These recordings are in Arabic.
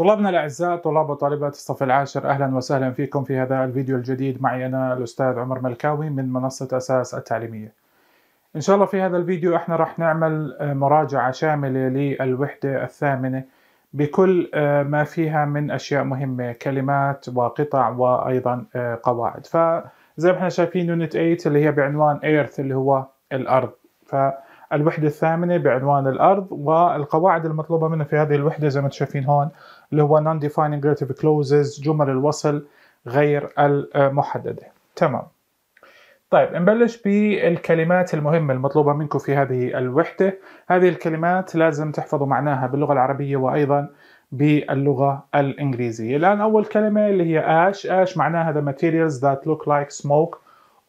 طلابنا الأعزاء طلاب وطالبات الصف العاشر أهلا وسهلا فيكم في هذا الفيديو الجديد معي أنا الأستاذ عمر ملكاوي من منصة أساس التعليمية إن شاء الله في هذا الفيديو إحنا راح نعمل آه، مراجعة شاملة للوحدة الثامنة بكل آه، ما فيها من أشياء مهمة كلمات وقطع وأيضا آه، قواعد فزي ما احنا شايفين يونت 8 اللي هي بعنوان ايرث اللي هو الأرض ف الوحدة الثامنة بعنوان الأرض والقواعد المطلوبة منها في هذه الوحدة زي ما تشوفين هون اللي هو non defining relative كلوزز جمل الوصل غير المحددة تمام طيب نبلش بالكلمات المهمة المطلوبة منكم في هذه الوحدة هذه الكلمات لازم تحفظوا معناها باللغة العربية وأيضا باللغة الإنجليزية الآن أول كلمة اللي هي ash ash معناها the materials that look like smoke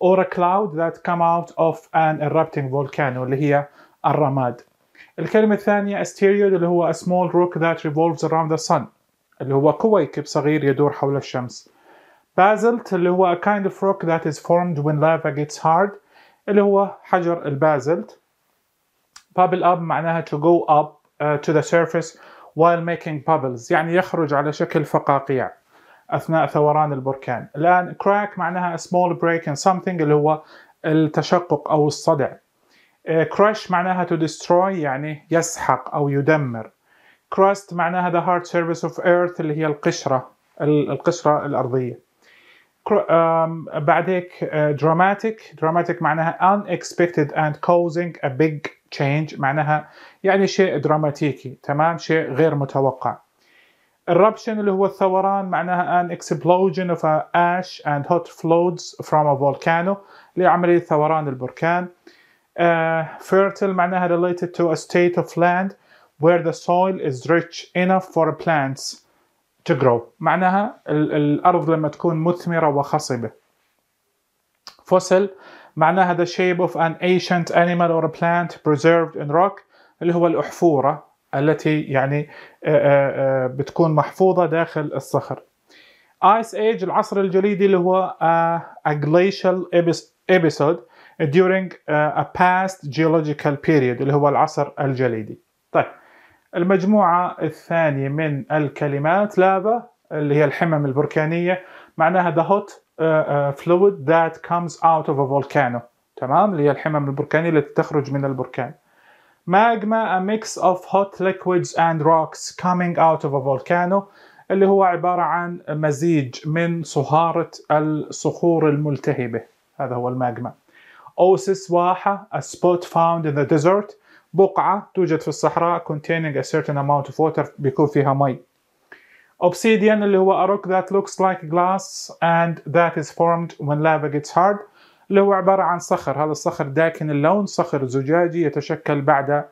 or a cloud that come out of an erupting volcano اللي هي الرماد الكلمة الثانية asteroid اللي هو a small rock that revolves around the sun اللي هو كويكب صغير يدور حول الشمس بازلت اللي هو a kind of rock that is formed when lava gets hard اللي هو حجر البازلت bubble up معناها to go up uh, to the surface while making bubbles يعني يخرج على شكل فقاقيع أثناء ثوران البركان الآن crack معناها a small break in something اللي هو التشقق أو الصدع آه، crush معناها to destroy يعني يسحق أو يدمر crust معناها the hard surface of earth اللي هي القشرة القشرة الأرضية بعد هيك آه، dramatic dramatic معناها unexpected and causing a big change معناها يعني شيء دراماتيكي تمام شيء غير متوقع eruption اللي هو الثوران معناها an explosion of ash and hot floods from a volcano لعملية ثوران البركان Uh, fertile معناها related to a state of land where the soil is rich enough for plants to grow معناها ال الأرض لما تكون مثمرة وخصبة fossil معناها the shape of an ancient animal or a plant preserved in rock اللي هو الأحفورة التي يعني بتكون محفوظة داخل الصخر Ice Age العصر الجليدي اللي هو a glacial episode during uh, a past geological period اللي هو العصر الجليدي طيب المجموعة الثانية من الكلمات لافا اللي هي الحمم البركانية معناها the hot uh, uh, fluid that comes out of a volcano تمام اللي هي الحمم البركانية اللي تخرج من البركان ماجما a mix of hot liquids and rocks coming out of a volcano اللي هو عبارة عن مزيج من صهارة الصخور الملتهبة هذا هو الماجما أوسس واحة a spot found in the desert بقعة توجد في الصحراء containing a certain amount of water بيكون فيها مي Obsidian اللي هو a rock that looks like glass and that is formed when lava gets hard اللي هو عبارة عن صخر هذا الصخر داكن اللون صخر زجاجي يتشكل بعد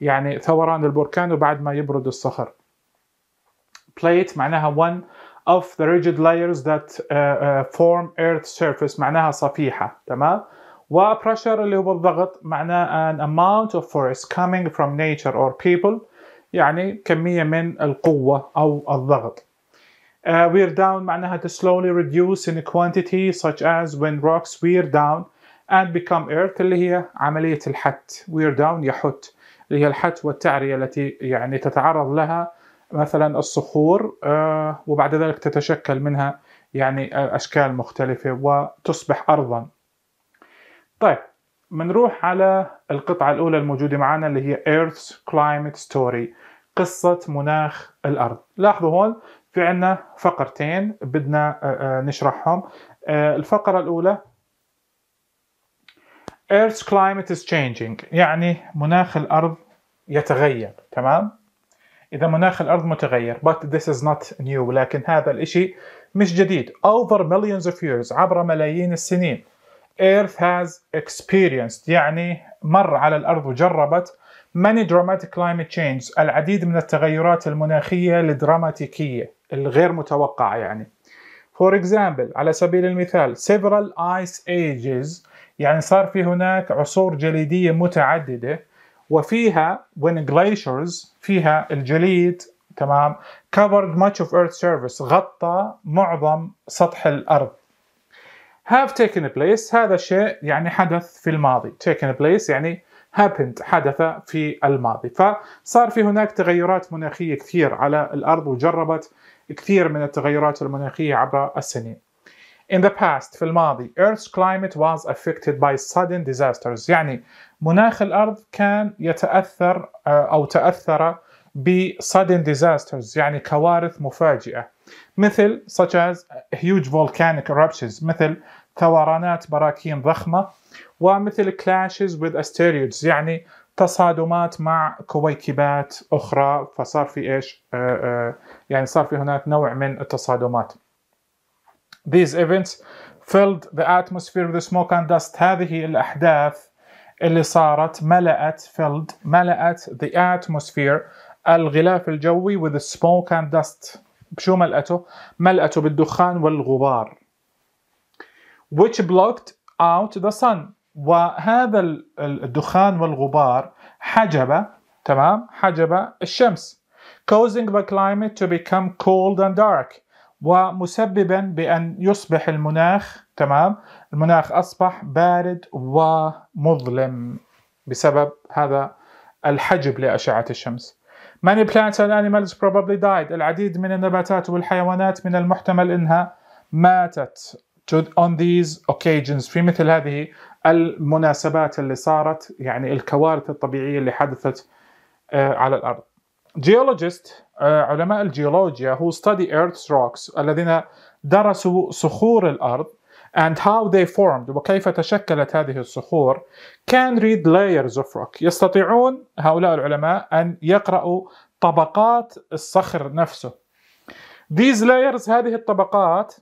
يعني ثوران البركان وبعد ما يبرد الصخر plate معناها one of the rigid layers that uh, uh, form earth surface معناها صفيحة تمام pressure اللي هو الضغط معناه an amount of force coming from nature or people يعني كمية من القوة أو الضغط uh, wear down معناها to slowly reduce in quantity such as when rocks wear down and become earth اللي هي عملية الحت wear down يحت اللي هي الحت والتعرية التي يعني تتعرض لها مثلا الصخور uh, وبعد ذلك تتشكل منها يعني أشكال مختلفة وتصبح أرضا طيب بنروح على القطعة الأولى الموجودة معنا اللي هي Earth's Climate Story قصة مناخ الأرض لاحظوا هون في عنا فقرتين بدنا آه، آه، نشرحهم آه، الفقرة الأولى Earth's climate is changing يعني مناخ الأرض يتغير تمام إذا مناخ الأرض متغير but this is not new لكن هذا الإشي مش جديد over millions of years عبر ملايين السنين Earth has experienced يعني مر على الأرض وجربت many dramatic climate changes العديد من التغيرات المناخية الدراماتيكية الغير متوقعة يعني For example على سبيل المثال several ice ages يعني صار في هناك عصور جليدية متعددة وفيها when glaciers فيها الجليد تمام covered much of earth's surface غطى معظم سطح الأرض have taken place هذا شيء يعني حدث في الماضي taken place يعني happened حدث في الماضي فصار في هناك تغيرات مناخية كثير على الأرض وجربت كثير من التغيرات المناخية عبر السنين In the past في الماضي Earth's climate was affected by sudden disasters يعني مناخ الأرض كان يتأثر آه، أو تأثر ب sudden disasters يعني كوارث مفاجئة مثل such as huge volcanic eruptions مثل ثورانات براكين ضخمة ومثل clashes with asteroids يعني تصادمات مع كويكبات أخرى فصار في إيش يعني صار في هناك نوع من التصادمات These events filled the atmosphere with smoke and dust هذه الأحداث اللي صارت ملأت filled ملأت the atmosphere الغلاف الجوي with smoke and dust بشو ملقته؟ ملقته بالدخان والغبار which blocked out the sun وهذا الدخان والغبار حجب تمام حجب الشمس causing the climate to become cold and dark ومسببا بأن يصبح المناخ تمام المناخ أصبح بارد ومظلم بسبب هذا الحجب لأشعة الشمس Many plants and animals probably died. العديد من النباتات والحيوانات من المحتمل انها ماتت to, on these occasions في مثل هذه المناسبات اللي صارت يعني الكوارث الطبيعية اللي حدثت آه، على الأرض Geologist, آه، علماء الجيولوجيا who study earth's rocks الذين درسوا صخور الأرض and how they formed وكيف تشكلت هذه الصخور can read layers of rock يستطيعون هؤلاء العلماء أن يقرأوا طبقات الصخر نفسه these layers هذه الطبقات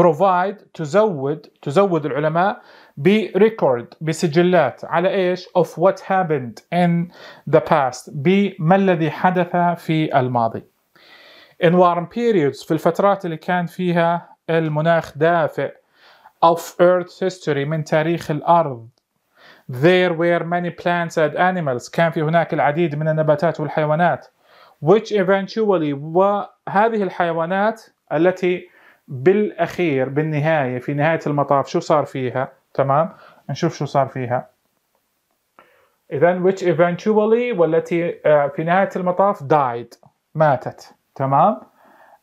provide تزود تزود العلماء ب record بسجلات على ايش of what happened in the past بما الذي حدث في الماضي in warm periods في الفترات اللي كان فيها المناخ دافئ of Earth history من تاريخ الأرض There were many plants and animals كان في هناك العديد من النباتات والحيوانات which eventually وهذه الحيوانات التي بالأخير بالنهاية في نهاية المطاف شو صار فيها تمام نشوف شو صار فيها إذا which eventually والتي آه، في نهاية المطاف died ماتت تمام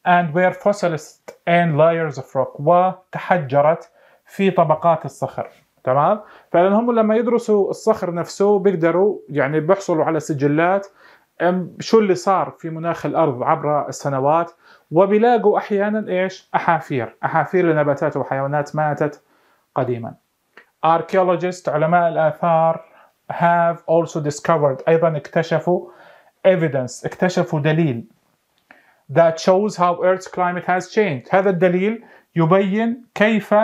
and were fossilized in layers of rock وتحجرت في طبقات الصخر تمام فاذا هم لما يدرسوا الصخر نفسه بيقدروا يعني بيحصلوا على سجلات شو اللي صار في مناخ الارض عبر السنوات وبيلاقوا احيانا ايش احافير احافير لنباتات وحيوانات ماتت قديما archaeologists علماء الاثار have also discovered ايضا اكتشفوا evidence اكتشفوا دليل that shows how Earth's climate has changed هذا الدليل يبين كيف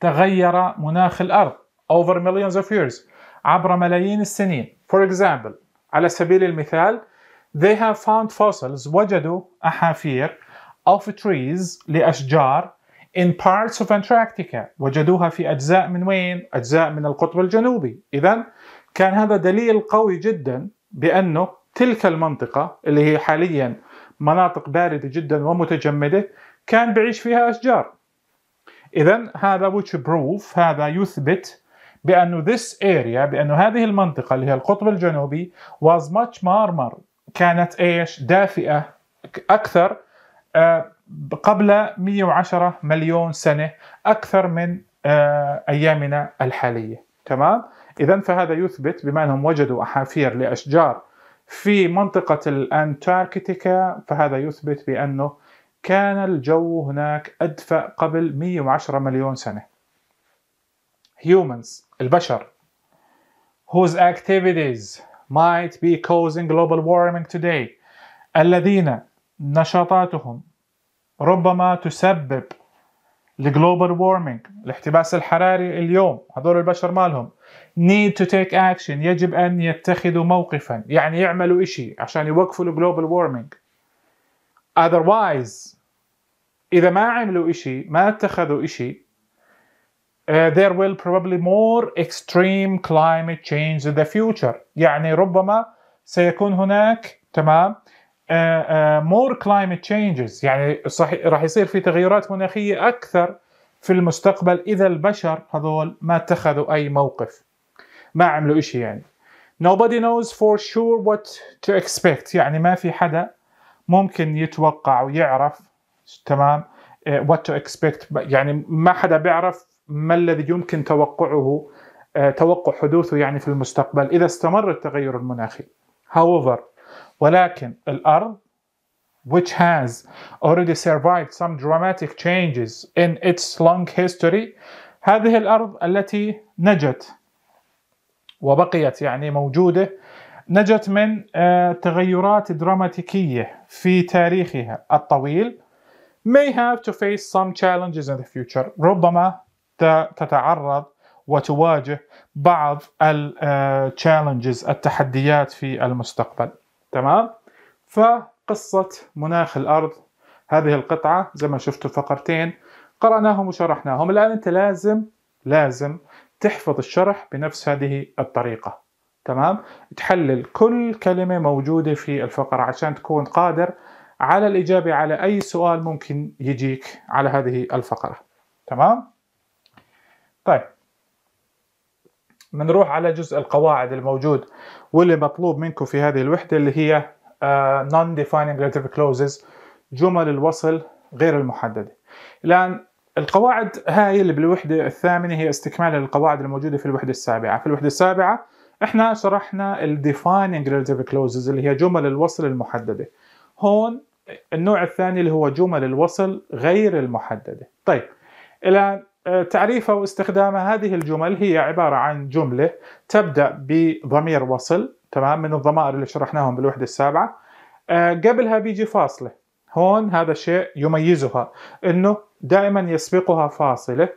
تغير مناخ الأرض over millions of years عبر ملايين السنين for example على سبيل المثال they have found fossils وجدوا أحافير of trees لأشجار in parts of Antarctica وجدوها في أجزاء من وين؟ أجزاء من القطب الجنوبي إذا كان هذا دليل قوي جدا بأنه تلك المنطقة اللي هي حاليا مناطق بارده جدا ومتجمده كان بيعيش فيها اشجار اذا هذا which proof هذا يثبت بانه this area بانه هذه المنطقه اللي هي القطب الجنوبي was much warmer كانت ايش دافئه اكثر آه، قبل 110 مليون سنه اكثر من آه، ايامنا الحاليه تمام اذا فهذا يثبت بما انهم وجدوا احافير لاشجار في منطقة الأنتاركتيكا فهذا يثبت بأنه كان الجو هناك أدفأ قبل 110 مليون سنة humans البشر whose activities might be causing global warming today الذين نشاطاتهم ربما تسبب الجلوبال وورمينج الاحتباس الحراري اليوم هذول البشر مالهم need to take action يجب ان يتخذوا موقفا يعني يعملوا شيء عشان يوقفوا الجلوبال وورمينج otherwise اذا ما عملوا شيء ما اتخذوا شيء uh, there will probably more extreme climate change in the future يعني ربما سيكون هناك تمام مور كلايمت تشينجز يعني صحيح راح يصير في تغيرات مناخيه اكثر في المستقبل اذا البشر هذول ما اتخذوا اي موقف ما عملوا شيء يعني nobody knows for sure what to expect يعني ما في حدا ممكن يتوقع ويعرف تمام آه، what to expect يعني ما حدا بيعرف ما الذي يمكن توقعه آه، توقع حدوثه يعني في المستقبل اذا استمر التغير المناخي however ولكن الأرض which has already survived some dramatic changes in its long history هذه الأرض التي نجت وبقيت يعني موجودة نجت من آه, تغيرات دراماتيكية في تاريخها الطويل may have to face some challenges in the future ربما تتعرض وتواجه بعض آه, التحديات في المستقبل تمام فقصة مناخ الأرض هذه القطعة زي ما شفتوا فقرتين قرأناهم وشرحناهم الآن أنت لازم لازم تحفظ الشرح بنفس هذه الطريقة تمام تحلل كل كلمة موجودة في الفقرة عشان تكون قادر على الإجابة على أي سؤال ممكن يجيك على هذه الفقرة تمام طيب بنروح على جزء القواعد الموجود واللي مطلوب منكم في هذه الوحده اللي هي نون ديفايننج ريليتيف كلوزز جمل الوصل غير المحدده الان القواعد هاي اللي بالوحده الثامنه هي استكمال للقواعد الموجوده في الوحده السابعه في الوحده السابعه احنا شرحنا الديفايننج ريليتيف كلوزز اللي هي جمل الوصل المحدده هون النوع الثاني اللي هو جمل الوصل غير المحدده طيب الان تعريف أو استخدام هذه الجمل هي عبارة عن جملة تبدأ بضمير وصل تمام من الضمائر اللي شرحناهم بالوحدة السابعة آه، قبلها بيجي فاصلة هون هذا الشيء يميزها أنه دائما يسبقها فاصلة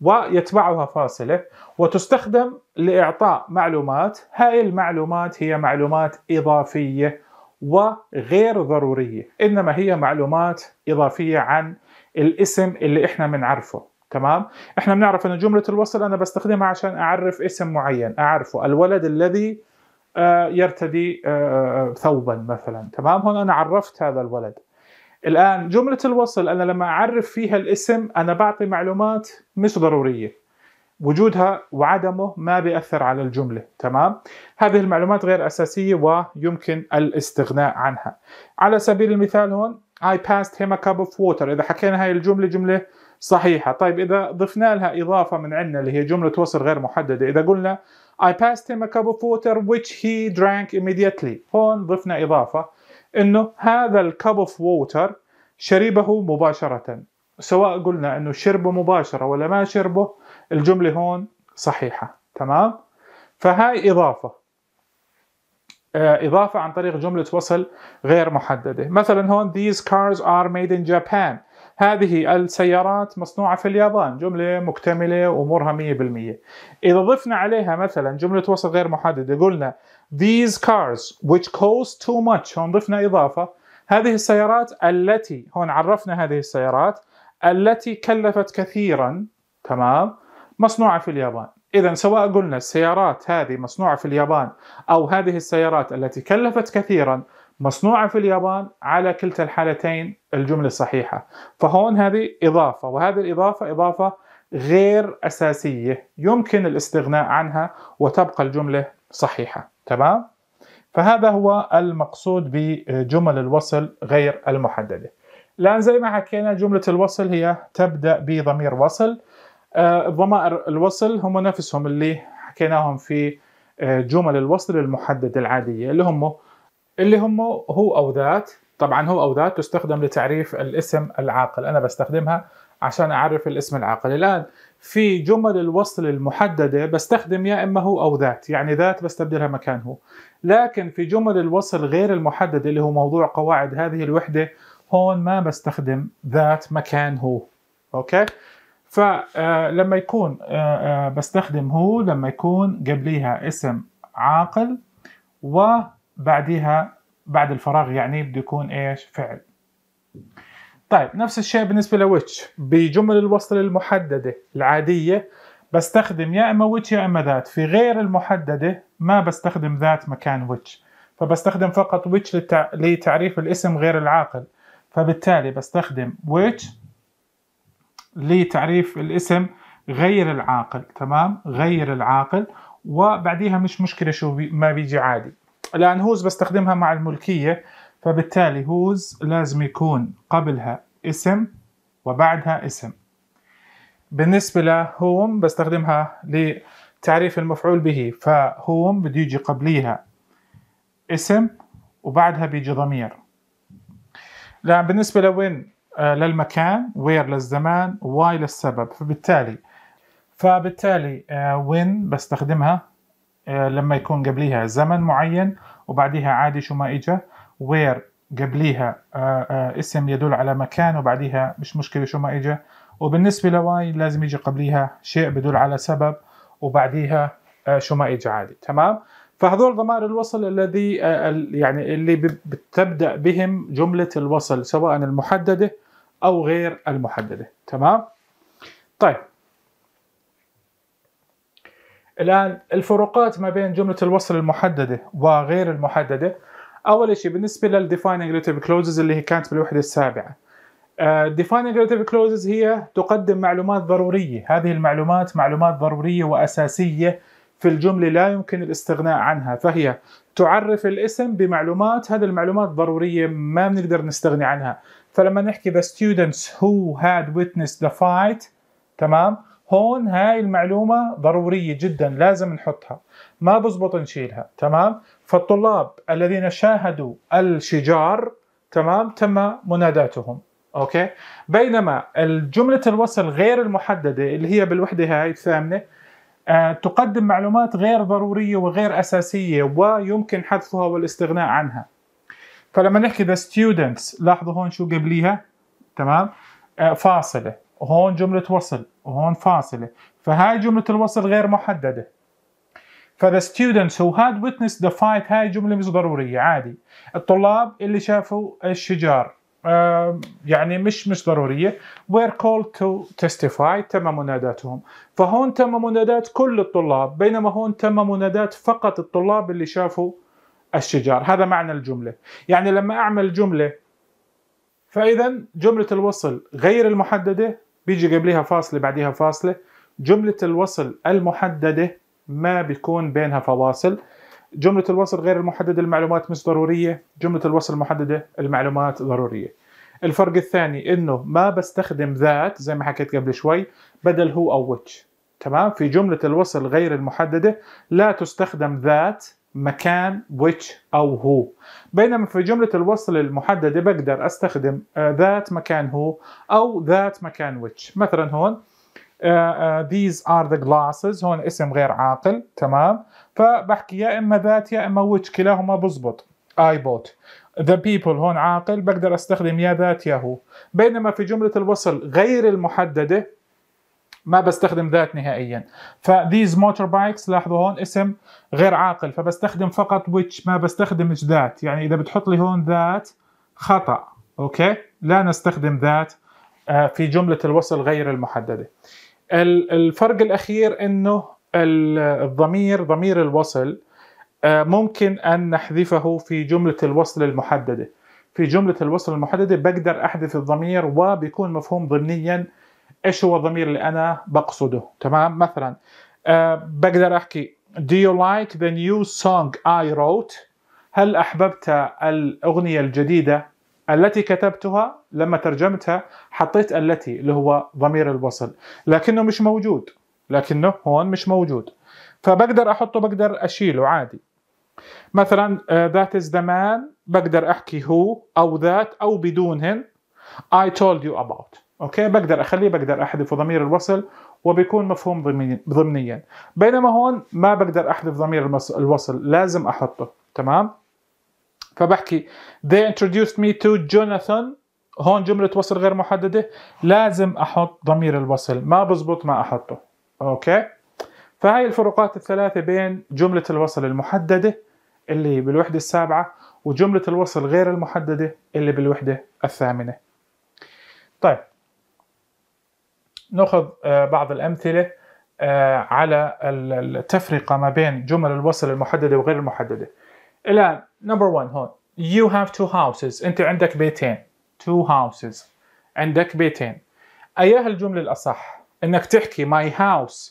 ويتبعها فاصلة وتستخدم لإعطاء معلومات هاي المعلومات هي معلومات إضافية وغير ضرورية إنما هي معلومات إضافية عن الاسم اللي إحنا بنعرفه تمام احنا بنعرف ان جمله الوصل انا بستخدمها عشان اعرف اسم معين اعرفه الولد الذي آه، يرتدي آه، آه، ثوبا مثلا تمام هون انا عرفت هذا الولد الان جمله الوصل انا لما اعرف فيها الاسم انا بعطي معلومات مش ضروريه وجودها وعدمه ما بيأثر على الجملة تمام هذه المعلومات غير أساسية ويمكن الاستغناء عنها على سبيل المثال هون I passed him a cup of water إذا حكينا هاي الجملة جملة صحيحة طيب إذا ضفنا لها إضافة من عندنا اللي هي جملة وصل غير محددة إذا قلنا I passed him a cup of water which he drank immediately هون ضفنا إضافة إنه هذا الكب of water شربه مباشرة سواء قلنا إنه شربه مباشرة ولا ما شربه الجملة هون صحيحة تمام فهاي إضافة آه، إضافة عن طريق جملة وصل غير محددة مثلا هون these cars are made in Japan هذه السيارات مصنوعة في اليابان جملة مكتملة وأمورها 100% إذا ضفنا عليها مثلا جملة وصف غير محددة قلنا these cars which cost too much هون ضفنا إضافة هذه السيارات التي هون عرفنا هذه السيارات التي كلفت كثيرا تمام مصنوعة في اليابان إذا سواء قلنا السيارات هذه مصنوعة في اليابان أو هذه السيارات التي كلفت كثيرا مصنوعة في اليابان على كلتا الحالتين الجملة صحيحة فهون هذه إضافة وهذه الإضافة إضافة غير أساسية يمكن الاستغناء عنها وتبقى الجملة صحيحة تمام؟ فهذا هو المقصود بجمل الوصل غير المحددة الآن زي ما حكينا جملة الوصل هي تبدأ بضمير وصل الضمائر آه، الوصل هم نفسهم اللي حكيناهم في آه، جمل الوصل المحددة العادية اللي هم اللي هم هو او ذات طبعا هو او ذات تستخدم لتعريف الاسم العاقل انا بستخدمها عشان اعرف الاسم العاقل الان في جمل الوصل المحدده بستخدم يا اما هو او ذات يعني ذات بستبدلها مكان هو لكن في جمل الوصل غير المحدده اللي هو موضوع قواعد هذه الوحده هون ما بستخدم ذات مكان هو اوكي فلما آه، يكون آه، آه، بستخدم هو لما يكون قبليها اسم عاقل و بعديها بعد الفراغ يعني بده يكون ايش فعل طيب نفس الشيء بالنسبه لويتش بجمل الوصل المحدده العاديه بستخدم يا اما ويتش يا اما ذات في غير المحدده ما بستخدم ذات مكان ويتش فبستخدم فقط ويتش لتع... لتعريف الاسم غير العاقل فبالتالي بستخدم ويتش لتعريف الاسم غير العاقل تمام غير العاقل وبعديها مش مشكله شو بي... ما بيجي عادي الان هوز بستخدمها مع الملكيه فبالتالي هوز لازم يكون قبلها اسم وبعدها اسم بالنسبة لهوم بستخدمها لتعريف المفعول به فهوم بده يجي قبليها اسم وبعدها بيجي ضمير الآن بالنسبة لوين آه، للمكان وير للزمان واي للسبب فبالتالي فبالتالي آه، وين بستخدمها آه، لما يكون قبليها زمن معين وبعديها عادي شو ما اجى وير قبليها آه، آه، اسم يدل على مكان وبعديها مش مشكله شو ما اجى وبالنسبه لواي لازم يجي قبليها شيء بدل على سبب وبعديها شو ما اجى عادي تمام فهذول ضمائر الوصل الذي يعني اللي بتبدا بهم جمله الوصل سواء المحدده او غير المحدده تمام طيب الان الفروقات ما بين جمله الوصل المحدده وغير المحدده اول شيء بالنسبه للديفايننج ريليتيف كلوزز اللي هي كانت بالوحده السابعه الديفايننج ريليتيف كلوزز هي تقدم معلومات ضروريه هذه المعلومات معلومات ضروريه واساسيه في الجمله لا يمكن الاستغناء عنها فهي تعرف الاسم بمعلومات هذه المعلومات ضروريه ما بنقدر نستغني عنها فلما نحكي the students who had witnessed the fight تمام هون هاي المعلومة ضرورية جدا لازم نحطها ما بزبط نشيلها تمام فالطلاب الذين شاهدوا الشجار تمام تم مناداتهم اوكي بينما الجملة الوصل غير المحددة اللي هي بالوحدة هاي الثامنة آه تقدم معلومات غير ضرورية وغير أساسية ويمكن حذفها والاستغناء عنها فلما نحكي the students لاحظوا هون شو قبليها تمام آه فاصلة وهون جملة وصل وهون فاصلة فهاي جملة الوصل غير محددة فذا students who had witnessed the fight هاي جملة مش ضرورية عادي الطلاب اللي شافوا الشجار يعني مش مش ضرورية were called to testify تم مناداتهم فهون تم منادات كل الطلاب بينما هون تم منادات فقط الطلاب اللي شافوا الشجار هذا معنى الجملة يعني لما أعمل جملة فإذا جملة الوصل غير المحددة بيجي قبليها فاصلة بعديها فاصلة جملة الوصل المحددة ما بيكون بينها فواصل جملة الوصل غير المحددة المعلومات مش ضرورية جملة الوصل المحددة المعلومات ضرورية الفرق الثاني انه ما بستخدم ذات زي ما حكيت قبل شوي بدل هو او which تمام في جملة الوصل غير المحددة لا تستخدم ذات مكان which أو هو بينما في جملة الوصل المحددة بقدر أستخدم ذات آه، مكان هو أو ذات مكان which مثلا هون آه، آه، these are the glasses هون اسم غير عاقل تمام فبحكي يا إما ذات يا إما which كلاهما بزبط I bought the people هون عاقل بقدر استخدم يا ذات يا هو بينما في جملة الوصل غير المحددة ما بستخدم ذات نهائيا فذيز موتور بايكس لاحظوا هون اسم غير عاقل فبستخدم فقط ويتش ما بستخدمش ذات يعني اذا بتحط لي هون ذات خطا اوكي لا نستخدم ذات آه، في جمله الوصل غير المحدده الفرق الاخير انه الضمير ضمير الوصل آه، ممكن ان نحذفه في جمله الوصل المحدده في جمله الوصل المحدده بقدر احذف الضمير وبيكون مفهوم ضمنيا ايش هو الضمير اللي انا بقصده تمام مثلا أه بقدر احكي Do you like the new song I wrote؟ هل أحببت الأغنية الجديدة التي كتبتها لما ترجمتها حطيت التي اللي هو ضمير الوصل لكنه مش موجود لكنه هون مش موجود فبقدر أحطه بقدر أشيله عادي مثلا ذات آه، is the man بقدر أحكي هو أو ذات أو بدونهن I told you about اوكي بقدر اخليه بقدر احذفه ضمير الوصل وبيكون مفهوم ضمنيا بينما هون ما بقدر احذف ضمير الوصل لازم احطه تمام فبحكي they introduced me to Jonathan هون جملة وصل غير محددة لازم احط ضمير الوصل ما بزبط ما احطه اوكي فهي الفروقات الثلاثة بين جملة الوصل المحددة اللي بالوحدة السابعة وجملة الوصل غير المحددة اللي بالوحدة الثامنة طيب ناخذ آه، بعض الامثله آه، على التفرقه ما بين جمل الوصل المحدده وغير المحدده. الان نمبر 1 هون you have two houses انت عندك بيتين two houses عندك بيتين اياها الجمله الاصح انك تحكي my house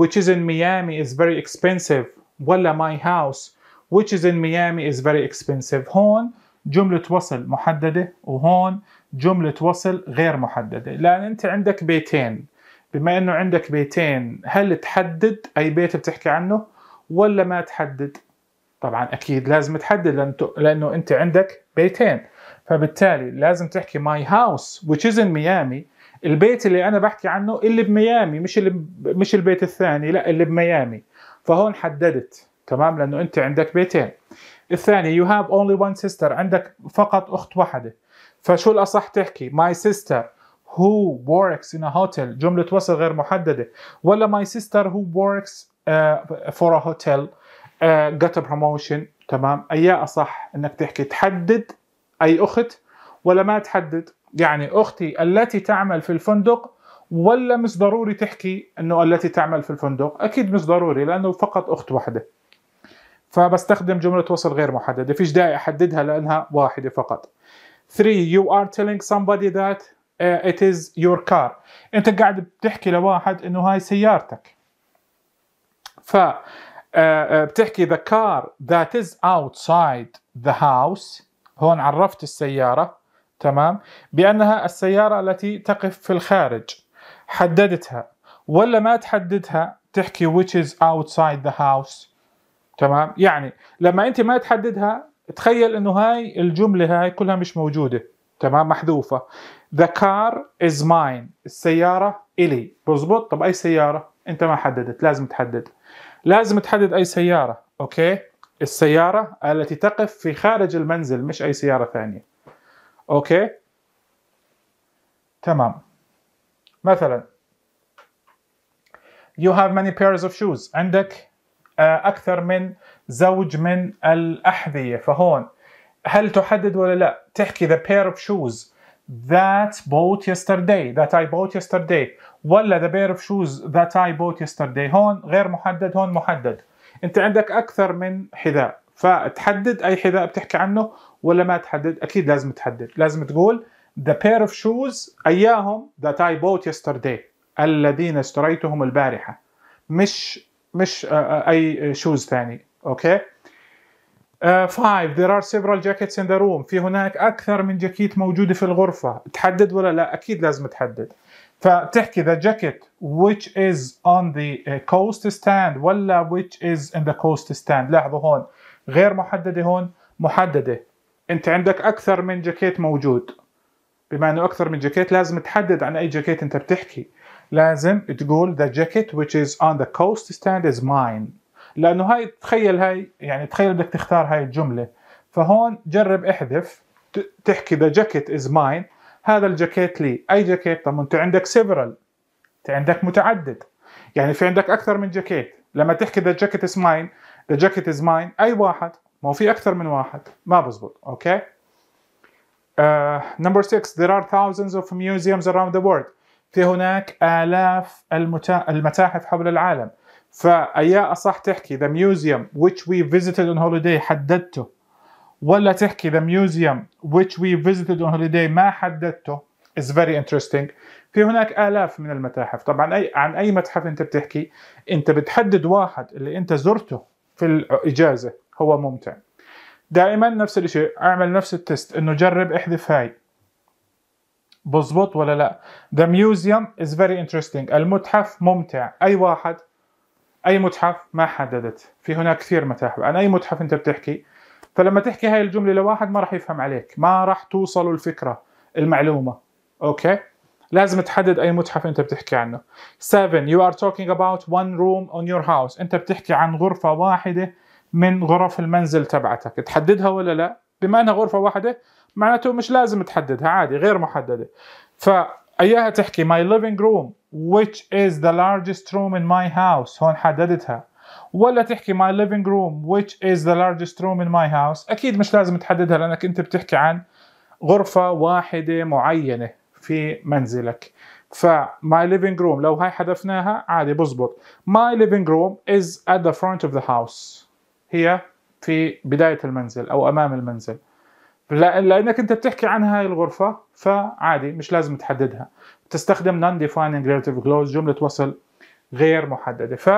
which is in Miami is very expensive ولا my house which is in Miami is very expensive هون جملة وصل محددة وهون جملة وصل غير محددة لأن أنت عندك بيتين بما أنه عندك بيتين هل تحدد أي بيت بتحكي عنه ولا ما تحدد طبعا أكيد لازم تحدد لأنه أنت عندك بيتين فبالتالي لازم تحكي ماي هاوس which is in Miami البيت اللي أنا بحكي عنه اللي بميامي مش اللي مش البيت الثاني لا اللي بميامي فهون حددت تمام لأنه أنت عندك بيتين الثاني you have only one sister عندك فقط أخت واحدة فشو الأصح تحكي my sister who works in a hotel جملة وصل غير محددة ولا my sister who works uh, for a hotel uh, got a promotion تمام أي أصح أنك تحكي تحدد أي أخت ولا ما تحدد يعني أختي التي تعمل في الفندق ولا مش ضروري تحكي أنه التي تعمل في الفندق أكيد مش ضروري لأنه فقط أخت واحدة فبستخدم جملة وصل غير محددة فيش داعي أحددها لأنها واحدة فقط 3 you are telling somebody that uh, it is your car أنت قاعد بتحكي لواحد إنه هاي سيارتك ف uh, uh, بتحكي the car that is outside the house هون عرفت السيارة تمام بأنها السيارة التي تقف في الخارج حددتها ولا ما تحددها تحكي which is outside the house تمام يعني لما انت ما تحددها تخيل انه هاي الجمله هاي كلها مش موجوده تمام محذوفه ذا كار از ماين السياره الي بزبط طب اي سياره انت ما حددت لازم تحدد لازم تحدد اي سياره اوكي السياره التي تقف في خارج المنزل مش اي سياره ثانيه اوكي تمام مثلا you have many pairs of shoes عندك آه، اكثر من زوج من الاحذيه فهون هل تحدد ولا لا تحكي the pair of shoes that bought yesterday that I bought yesterday ولا the pair of shoes that I bought yesterday هون غير محدد هون محدد انت عندك اكثر من حذاء فتحدد اي حذاء بتحكي عنه ولا ما تحدد اكيد لازم تحدد لازم تقول the pair of shoes اياهم that I bought yesterday الذين اشتريتهم البارحه مش مش آه، آه، اي شوز ثاني اوكي 5 آه، there are several jackets in the room في هناك اكثر من جاكيت موجوده في الغرفه تحدد ولا لا اكيد لازم تحدد فتحكي the jacket which is on the coast stand ولا which is in the coast stand لاحظوا هون غير محدده هون محدده انت عندك اكثر من جاكيت موجود بما انه اكثر من جاكيت لازم تحدد عن اي جاكيت انت بتحكي لازم تقول the jacket which is on the coast stand is mine لانه هاي تخيل هاي يعني تخيل بدك تختار هاي الجمله فهون جرب احذف تحكي the jacket is mine هذا الجاكيت لي اي جاكيت طب انت عندك several انت عندك متعدد يعني في عندك اكثر من جاكيت لما تحكي the jacket is mine the jacket is mine اي واحد ما هو في اكثر من واحد ما بزبط اوكي نمبر آه، 6 there are thousands of museums around the world في هناك آلاف المتاحف حول العالم فأيا أصح تحكي the museum which we visited on holiday حددته ولا تحكي the museum which we visited on holiday ما حددته is very interesting في هناك آلاف من المتاحف طبعا أي عن أي متحف أنت بتحكي أنت بتحدد واحد اللي أنت زرته في الإجازة هو ممتع دائما نفس الشيء اعمل نفس التست انه جرب احذف هاي بزبط ولا لا the museum is very interesting المتحف ممتع اي واحد اي متحف ما حددت في هناك كثير متاحف عن اي متحف انت بتحكي فلما تحكي هاي الجمله لواحد ما راح يفهم عليك ما راح توصلوا الفكره المعلومه اوكي لازم تحدد اي متحف انت بتحكي عنه 7 you are talking about one room on your house انت بتحكي عن غرفه واحده من غرف المنزل تبعتك تحددها ولا لا بما انها غرفه واحده معناته مش لازم تحددها عادي غير محدده فاياها تحكي my living room which is the largest room in my house هون حددتها ولا تحكي my living room which is the largest room in my house اكيد مش لازم تحددها لانك انت بتحكي عن غرفه واحده معينه في منزلك ف my living room لو هاي حذفناها عادي بزبط my living room is at the front of the house هي في بداية المنزل أو أمام المنزل لأنك أنت بتحكي عن هاي الغرفة فعادي مش لازم تحددها تستخدم non defining relative clause جملة وصل غير محددة ف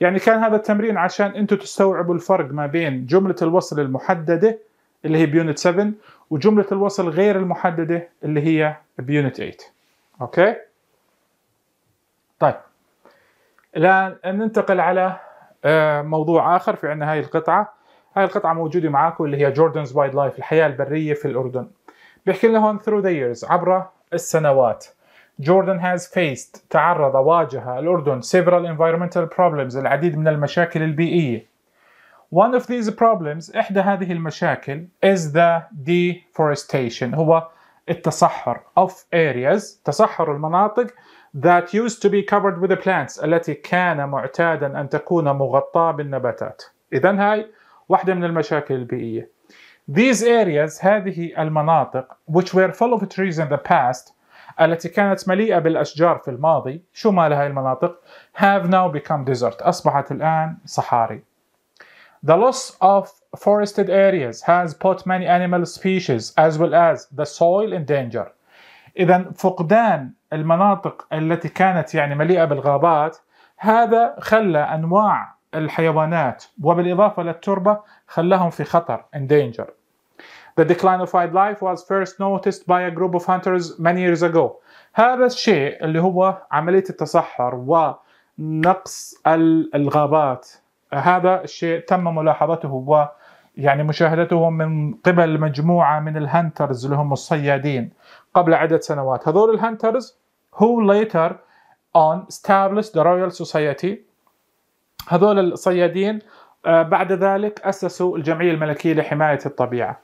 يعني كان هذا التمرين عشان أنتوا تستوعبوا الفرق ما بين جملة الوصل المحددة اللي هي بيونت 7 وجملة الوصل غير المحددة اللي هي بيونت 8 أوكي طيب الآن ننتقل على آه، موضوع آخر في عنا هاي القطعة هاي القطعه موجوده معاكم اللي هي جوردنز وايد لايف الحياه البريه في الاردن بيحكي لنا هون through the years عبر السنوات جوردن هاز faced تعرض واجه الأردن several environmental problems العديد من المشاكل البيئية. One of these problems إحدى هذه المشاكل is the deforestation هو التصحر of areas تصحر المناطق that used to be covered with the plants التي كان معتادا أن تكون مغطاة بالنباتات. إذا هاي واحدة من المشاكل البيئية. These areas هذه المناطق which were full of trees in the past التي كانت مليئة بالأشجار في الماضي شو مالها هاي المناطق have now become desert أصبحت الآن صحاري The loss of forested areas has put many animal species as well as the soil in danger. إذا فقدان المناطق التي كانت يعني مليئة بالغابات هذا خلى أنواع الحيوانات وبالإضافة للتربة خلاهم في خطر in danger. The decline of wildlife was first noticed by a group of hunters many years ago. هذا الشيء اللي هو عملية التصحر ونقص الغابات هذا الشيء تم ملاحظته و يعني مشاهدته من قبل مجموعة من الهنترز اللي هم الصيادين قبل عدة سنوات هذول الهنترز who later on established the Royal Society هذول الصيادين آه، بعد ذلك أسسوا الجمعية الملكية لحماية الطبيعة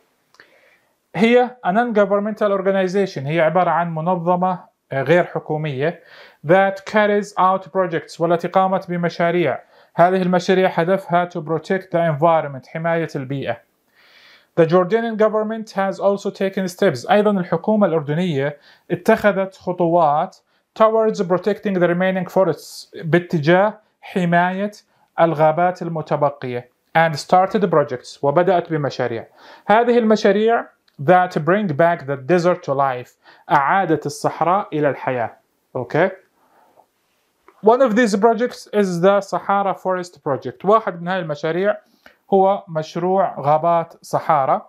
هي a non-governmental organization هي عبارة عن منظمة آه، غير حكومية that carries out projects والتي قامت بمشاريع هذه المشاريع هدفها to protect the environment حماية البيئة The Jordanian government has also taken steps أيضا الحكومة الأردنية اتخذت خطوات towards protecting the remaining forests باتجاه حماية الغابات المتبقية and started projects وبدأت بمشاريع هذه المشاريع that bring back the desert to life أعادت الصحراء إلى الحياة okay one of these projects is the Sahara Forest Project واحد من هذه المشاريع هو مشروع غابات صحارى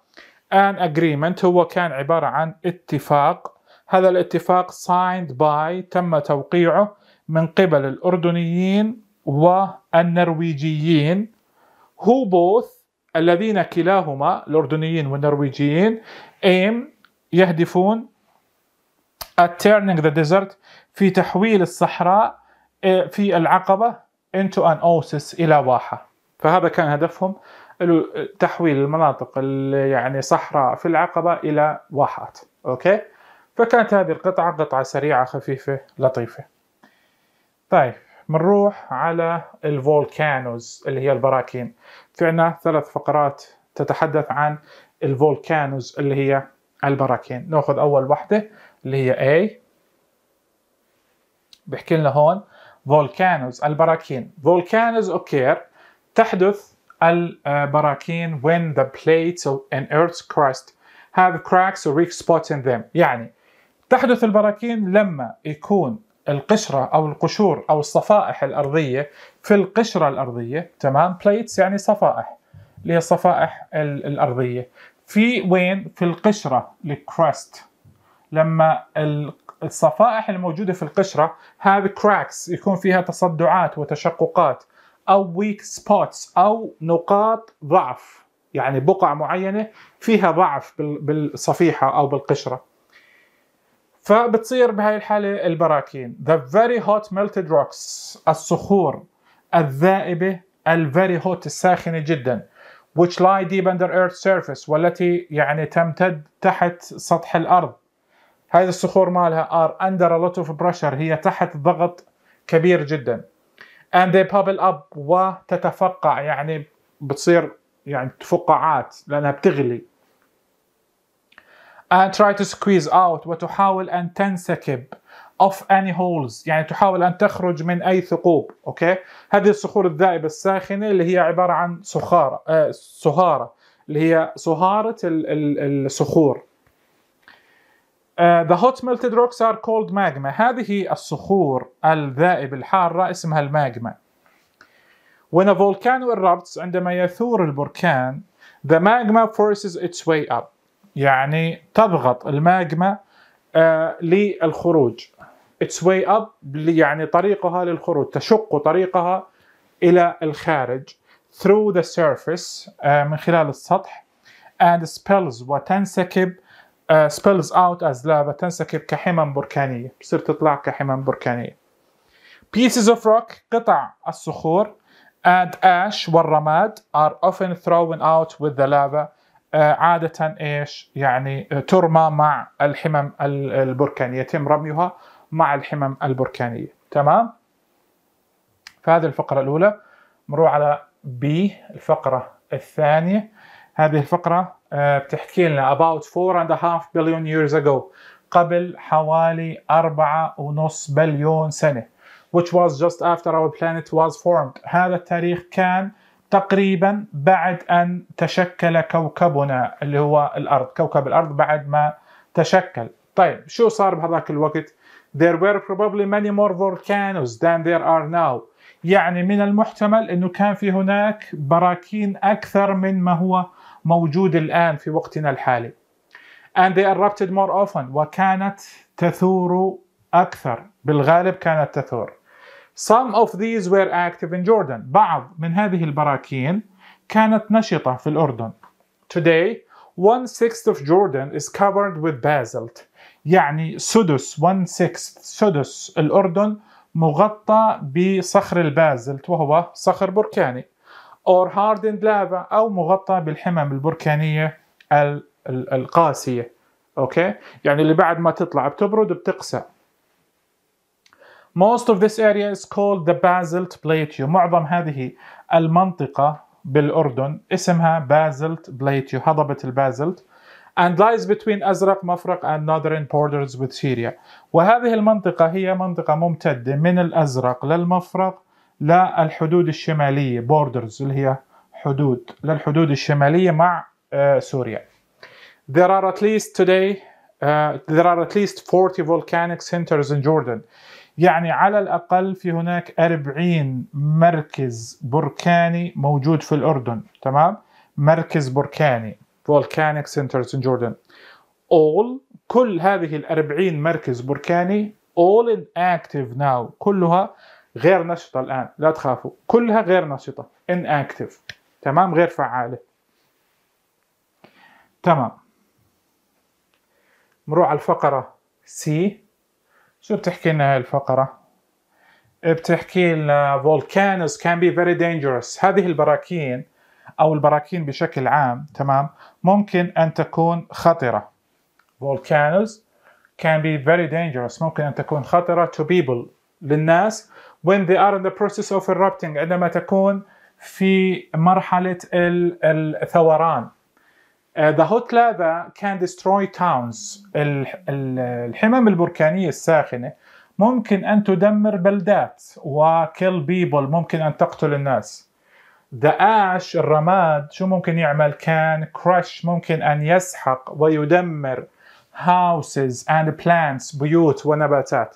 an agreement هو كان عبارة عن اتفاق هذا الاتفاق signed by تم توقيعه من قبل الأردنيين والنرويجيين هو بوث الذين كلاهما الأردنيين والنرويجيين إيم يهدفون at turning the desert في تحويل الصحراء إيه، في العقبة into an oasis إلى واحة فهذا كان هدفهم تحويل المناطق اللي يعني صحراء في العقبة إلى واحات أوكي فكانت هذه القطعة قطعة سريعة خفيفة لطيفة طيب بنروح على الفولكانوز اللي هي البراكين في عنا ثلاث فقرات تتحدث عن الفولكانوز اللي هي البراكين ناخذ اول وحده اللي هي A بحكي لنا هون فولكانوز البراكين فولكانوز اوكير تحدث البراكين when the plates of an earth's crust have cracks or weak spots in them يعني تحدث البراكين لما يكون القشرة أو القشور أو الصفائح الأرضية في القشرة الأرضية تمام بليتس يعني صفائح اللي هي الصفائح الأرضية في وين في القشرة الكراست لما الصفائح الموجودة في القشرة have cracks يكون فيها تصدعات وتشققات أو weak spots أو نقاط ضعف يعني بقع معينة فيها ضعف بالصفيحة أو بالقشرة فبتصير بهاي الحالة البراكين The very hot melted rocks الصخور الذائبة ال very hot الساخنة جدا which lie deep under earth surface والتي يعني تمتد تحت سطح الأرض هذه الصخور مالها are under a lot of pressure هي تحت ضغط كبير جدا and they bubble up وتتفقع يعني بتصير يعني فقاعات لأنها بتغلي and try to squeeze out وتحاول أن تنسكب of any holes يعني تحاول أن تخرج من أي ثقوب أوكي هذه الصخور الذائبة الساخنة اللي هي عبارة عن صخارة آه، صهارة اللي هي صهارة الصخور Uh, the hot melted rocks are called magma. هذه الصخور الذائب الحارة اسمها الماجما. When a volcano erupts عندما يثور البركان, the magma forces its way up. يعني تضغط الماجما آه، للخروج اتس واي اب يعني طريقها للخروج تشق طريقها الى الخارج through the surface آه، من خلال السطح and spills وتنسكب uh, آه، spills out as lava تنسكب كحمم بركانية بتصير تطلع كحمم بركانية pieces of rock قطع الصخور and ash والرماد are often thrown out with the lava آه، عادة ايش؟ يعني آه، ترمى مع الحمم البركانية، يتم رميها مع الحمم البركانية، تمام؟ فهذه الفقرة الأولى، نروح على بي الفقرة الثانية، هذه الفقرة آه، بتحكي لنا about four and a half billion years ago قبل حوالي أربعة ونص بليون سنة which was just after our planet was formed هذا التاريخ كان تقريبا بعد أن تشكل كوكبنا اللي هو الأرض كوكب الأرض بعد ما تشكل طيب شو صار بهذاك الوقت There were probably many more volcanoes than there are now يعني من المحتمل أنه كان في هناك براكين أكثر من ما هو موجود الآن في وقتنا الحالي and they erupted more often وكانت تثور أكثر بالغالب كانت تثور Some of these were active in Jordan. بعض من هذه البراكين كانت نشطة في الأردن. Today, one sixth of Jordan is covered with basalt. يعني سدس one sixth سدس الأردن مغطى بصخر البازلت وهو صخر بركاني. Or hardened lava أو مغطى بالحمم البركانية القاسية. أوكي؟ يعني اللي بعد ما تطلع بتبرد بتقسى. Most of this area is called the Basalt Plateau معظم هذه المنطقة بالأردن اسمها Basalt Plateau هضبة البازلت and lies between أزرق مفرق and northern borders with Syria وهذه المنطقة هي منطقة ممتدة من الأزرق للمفرق للحدود الشمالية borders اللي هي حدود للحدود الشمالية مع uh, سوريا There are at least today uh, there are at least 40 volcanic centers in Jordan يعني على الأقل في هناك 40 مركز بركاني موجود في الأردن تمام مركز بركاني volcanic centers in Jordan all كل هذه الأربعين مركز بركاني all active now كلها غير نشطة الآن لا تخافوا كلها غير نشطة active تمام غير فعالة تمام نروح على الفقرة سي شو بتحكي لنا هاي الفقرة؟ إيه، بتحكي لنا volcanoes can be very dangerous هذه البراكين أو البراكين بشكل عام تمام ممكن أن تكون خطرة volcanoes can be very dangerous ممكن أن تكون خطرة to people للناس when they are in the process of erupting عندما تكون في مرحلة الثوران آه، the hot lava can destroy towns. الحمم البركانيه الساخنه ممكن ان تدمر بلدات و kill people ممكن ان تقتل الناس The ash الرماد شو ممكن يعمل can crush ممكن ان يسحق ويدمر houses and plants بيوت ونباتات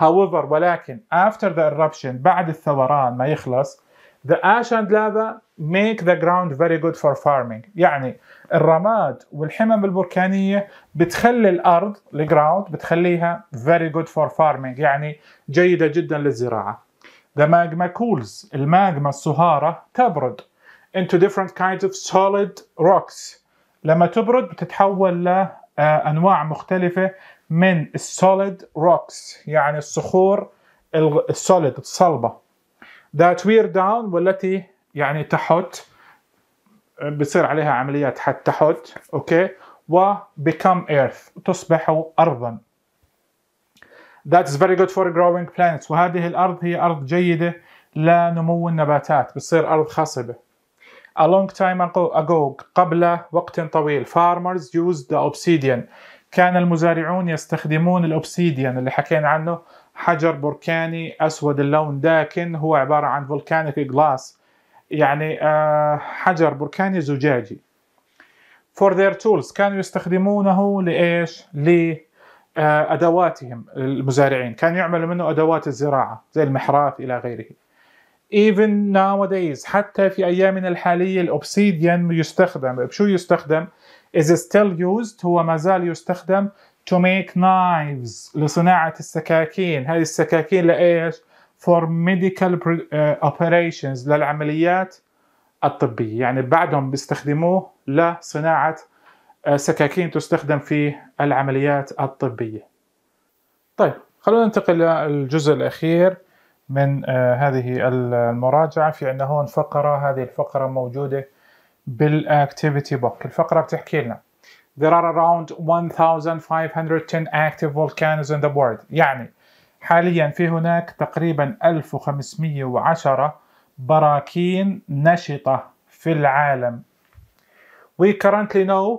however ولكن after the eruption بعد الثوران ما يخلص The ash and lava make the ground very good for farming يعني الرماد والحمم البركانية بتخلي الأرض الجراوند بتخليها very good for farming يعني جيدة جدا للزراعة The magma cools الماجما الصهارة تبرد into different kinds of solid rocks لما تبرد بتتحول لأنواع آه، مختلفة من solid rocks يعني الصخور السوليد الصلبة that wear down والتي يعني تحت بصير عليها عمليات حتى تحت اوكي و become earth تصبح ارضا that is very good for growing plants وهذه الارض هي ارض جيده لنمو النباتات بتصير ارض خصبه a long time ago قبل وقت طويل farmers used the obsidian كان المزارعون يستخدمون الاوبسيديان اللي حكينا عنه حجر بركاني أسود اللون داكن هو عبارة عن فولكانيك جلاس يعني آه، حجر بركاني زجاجي for their tools كانوا يستخدمونه لإيش؟ لأدواتهم آه، المزارعين كانوا يعملوا منه أدوات الزراعة زي المحراث إلى غيره even nowadays حتى في أيامنا الحالية الأوبسيديان يستخدم بشو يستخدم؟ is still used هو ما زال يستخدم to make knives لصناعة السكاكين هذه السكاكين لإيش؟ for medical uh, operations للعمليات الطبية يعني بعدهم بيستخدموه لصناعة uh, سكاكين تستخدم في العمليات الطبية طيب خلونا ننتقل للجزء الأخير من uh, هذه المراجعة في عندنا هون فقرة هذه الفقرة موجودة بالاكتيفيتي بوك الفقرة بتحكي لنا there are around 1510 active volcanoes in the world يعني حاليا في هناك تقريبا 1510 براكين نشطة في العالم we currently know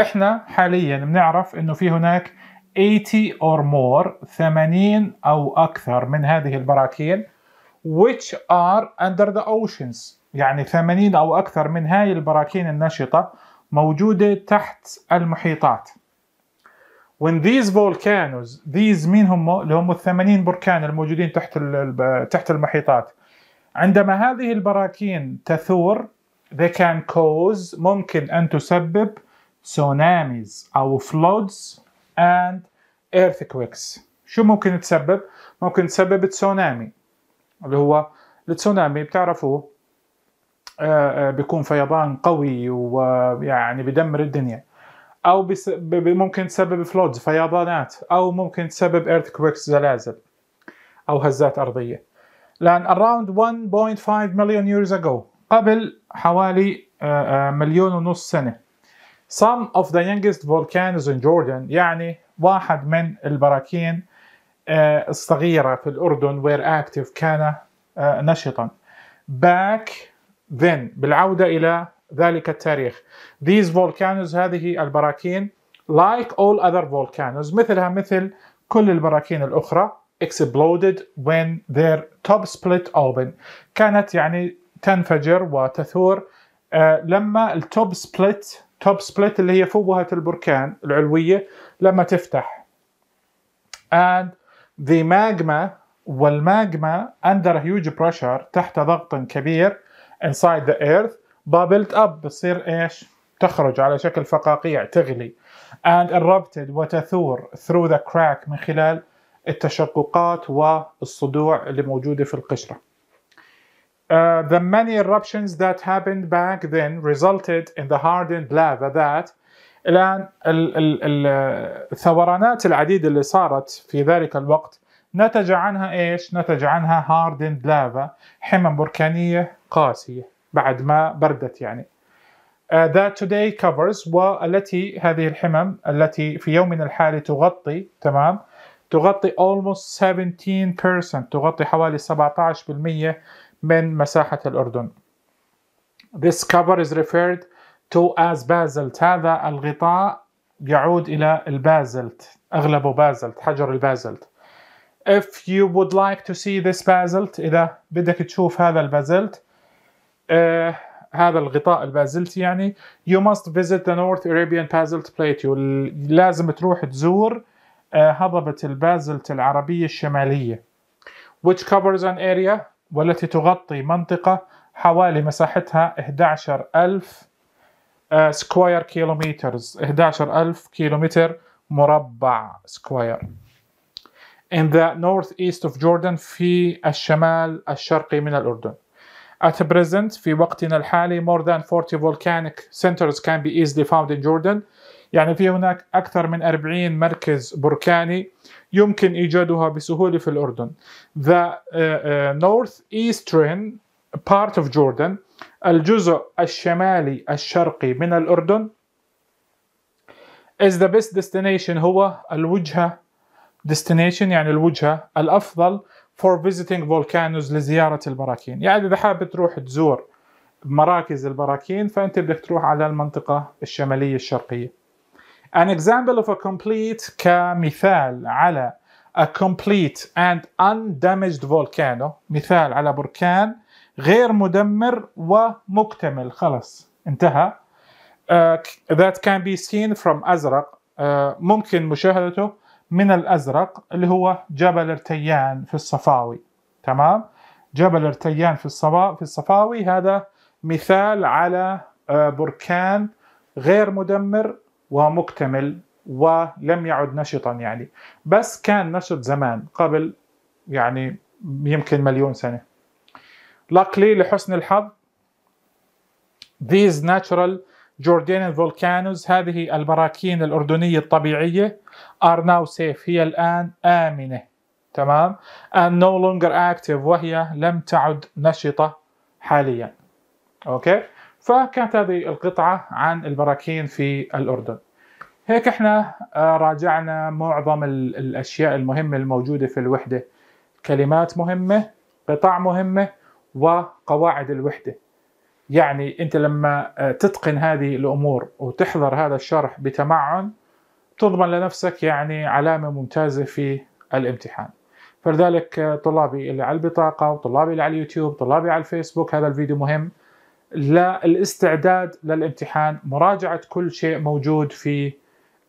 احنا حاليا بنعرف انه في هناك 80 or more 80 او اكثر من هذه البراكين which are under the oceans يعني 80 او اكثر من هاي البراكين النشطه موجودة تحت المحيطات when these volcanoes these مين هم اللي هم الثمانين بركان الموجودين تحت تحت المحيطات عندما هذه البراكين تثور they can cause ممكن أن تسبب tsunamis أو floods and earthquakes شو ممكن تسبب؟ ممكن تسبب تسونامي اللي هو التسونامي بتعرفوه آه، آه، بيكون فيضان قوي ويعني بدمر الدنيا او ممكن تسبب فلودز فيضانات او ممكن تسبب ايرثكويكس زلازل او هزات ارضيه لان around 1.5 مليون years ago قبل حوالي آه، مليون ونص سنه some of the youngest volcanoes in Jordan يعني واحد من البراكين الصغيره في الاردن were active كان نشطا back then بالعودة إلى ذلك التاريخ these volcanoes هذه البراكين like all other volcanoes مثلها مثل كل البراكين الأخرى exploded when their top split open كانت يعني تنفجر وتثور آه، لما التوب سبلت توب سبلت اللي هي فوهة البركان العلوية لما تفتح and the magma والماجما under huge pressure تحت ضغط كبير inside the earth bubbled up بتصير ايش؟ تخرج على شكل فقاقيع تغلي and erupted وتثور through the crack من خلال التشققات والصدوع اللي موجودة في القشرة. Uh, the many eruptions that happened back then resulted in the hardened lava that الآن ال ال الثورانات العديدة اللي صارت في ذلك الوقت نتج عنها ايش؟ نتج عنها hardened lava حمم بركانية قاسية بعد ما بردت يعني uh, that today covers والتي هذه الحمم التي في يومنا الحالي تغطي تمام تغطي almost 17% تغطي حوالي 17% من مساحة الأردن This cover is referred to as basalt هذا الغطاء يعود إلى البازلت أغلبه بازلت حجر البازلت If you would like to see this basalt إذا بدك تشوف هذا البازلت آه هذا الغطاء البازلتي يعني يو ماست فيزيت ذا نورث Arabian بازلت Plate لازم تروح تزور آه، هضبة البازلت العربية الشمالية which covers an area والتي تغطي منطقة حوالي مساحتها 11000 سكوير كيلومترز 11000 كيلومتر مربع سكوير in the northeast of Jordan في الشمال الشرقي من الأردن At present في وقتنا الحالي more than 40 volcanic centers can be easily found in Jordan يعني في هناك أكثر من 40 مركز بركاني يمكن إيجادها بسهولة في الأردن. The uh, uh, northeastern part of Jordan الجزء الشمالي الشرقي من الأردن is the best destination هو الوجهة destination يعني الوجهة الأفضل for visiting volcanoes لزيارة البراكين يعني إذا حابب تروح تزور مراكز البراكين فأنت بدك تروح على المنطقة الشمالية الشرقية An example of a complete كمثال على a complete and undamaged volcano مثال على بركان غير مدمر ومكتمل خلص انتهى uh, that can be seen from أزرق uh, ممكن مشاهدته من الأزرق اللي هو جبل ارتيان في الصفاوي تمام جبل ارتيان في الصفا في الصفاوي هذا مثال على آه، بركان غير مدمر ومكتمل ولم يعد نشطا يعني بس كان نشط زمان قبل يعني يمكن مليون سنة لقلي لحسن الحظ these natural جوردين فولكانوز هذه البراكين الأردنية الطبيعية are now safe هي الآن آمنة تمام and no longer active وهي لم تعد نشطة حاليا أوكي فكانت هذه القطعة عن البراكين في الأردن هيك احنا آه، راجعنا معظم الأشياء المهمة الموجودة في الوحدة كلمات مهمة قطع مهمة وقواعد الوحدة يعني انت لما آه، تتقن هذه الامور وتحضر هذا الشرح بتمعن تضمن لنفسك يعني علامه ممتازه في الامتحان. فلذلك آه، طلابي اللي على البطاقه وطلابي اللي على اليوتيوب، طلابي على الفيسبوك هذا الفيديو مهم. للاستعداد للامتحان، مراجعه كل شيء موجود في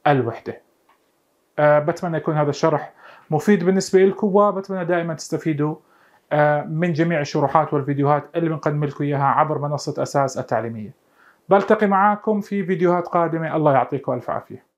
الوحده. أه بتمنى يكون هذا الشرح مفيد بالنسبه لكم وبتمنى دائما تستفيدوا آه، من جميع الشروحات والفيديوهات اللي بنقدم لكم اياها عبر منصه اساس التعليميه. بلتقي معاكم في فيديوهات قادمه الله يعطيكم الف عافيه.